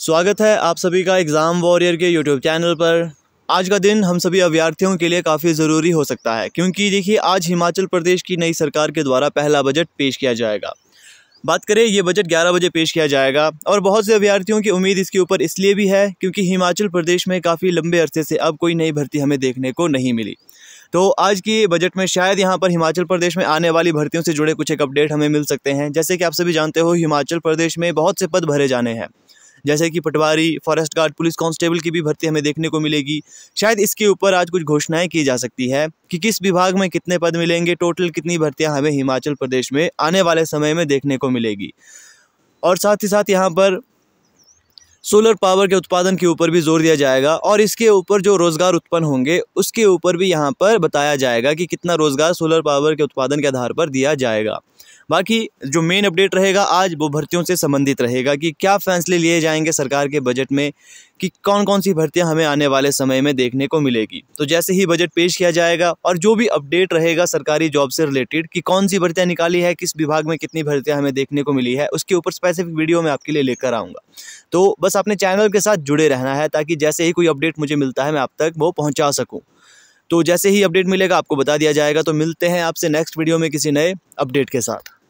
स्वागत है आप सभी का एग्ज़ाम वॉरियर के यूट्यूब चैनल पर आज का दिन हम सभी अभ्यर्थियों के लिए काफ़ी ज़रूरी हो सकता है क्योंकि देखिए आज हिमाचल प्रदेश की नई सरकार के द्वारा पहला बजट पेश किया जाएगा बात करें ये बजट 11 बजे पेश किया जाएगा और बहुत से अभ्यर्थियों की उम्मीद इसके ऊपर इसलिए भी है क्योंकि हिमाचल प्रदेश में काफ़ी लंबे अरसे से अब कोई नई भर्ती हमें देखने को नहीं मिली तो आज की बजट में शायद यहाँ पर हिमाचल प्रदेश में आने वाली भर्तियों से जुड़े कुछ एक अपडेट हमें मिल सकते हैं जैसे कि आप सभी जानते हो हिमाचल प्रदेश में बहुत से पद भरे जाने हैं जैसे कि patwari forest guard police constable की भी भर्ती हमें देखने को मिलेगी शायद इसके ऊपर आज कुछ घोषणाएं की जा सकती है कि किस विभाग में कितने पद मिलेंगे टोटल कितनी भर्तियाँ हमें हिमाचल प्रदेश में आने वाले समय में देखने को मिलेगी और साथ ही साथ यहाँ पर सोलर पावर के उत्पादन के ऊपर भी जोर दिया जाएगा और इसके ऊपर जो रोज़गार उत्पन्न होंगे उसके ऊपर भी यहाँ पर बताया जाएगा कि कितना रोज़गार सोलर पावर के उत्पादन के आधार पर दिया जाएगा बाकी जो मेन अपडेट रहेगा आज वो भर्तियों से संबंधित रहेगा कि क्या फैसले लिए जाएंगे सरकार के बजट में कि कौन कौन सी भर्तियां हमें आने वाले समय में देखने को मिलेगी तो जैसे ही बजट पेश किया जाएगा और जो भी अपडेट रहेगा सरकारी जॉब से रिलेटेड कि कौन सी भर्तियां निकाली है किस विभाग में कितनी भर्तियां हमें देखने को मिली है उसके ऊपर स्पेसिफिक वीडियो मैं आपके लिए लेकर आऊँगा तो बस अपने चैनल के साथ जुड़े रहना है ताकि जैसे ही कोई अपडेट मुझे मिलता है मैं आप तक वो पहुँचा सकूँ तो जैसे ही अपडेट मिलेगा आपको बता दिया जाएगा तो मिलते हैं आपसे नेक्स्ट वीडियो में किसी नए अपडेट के साथ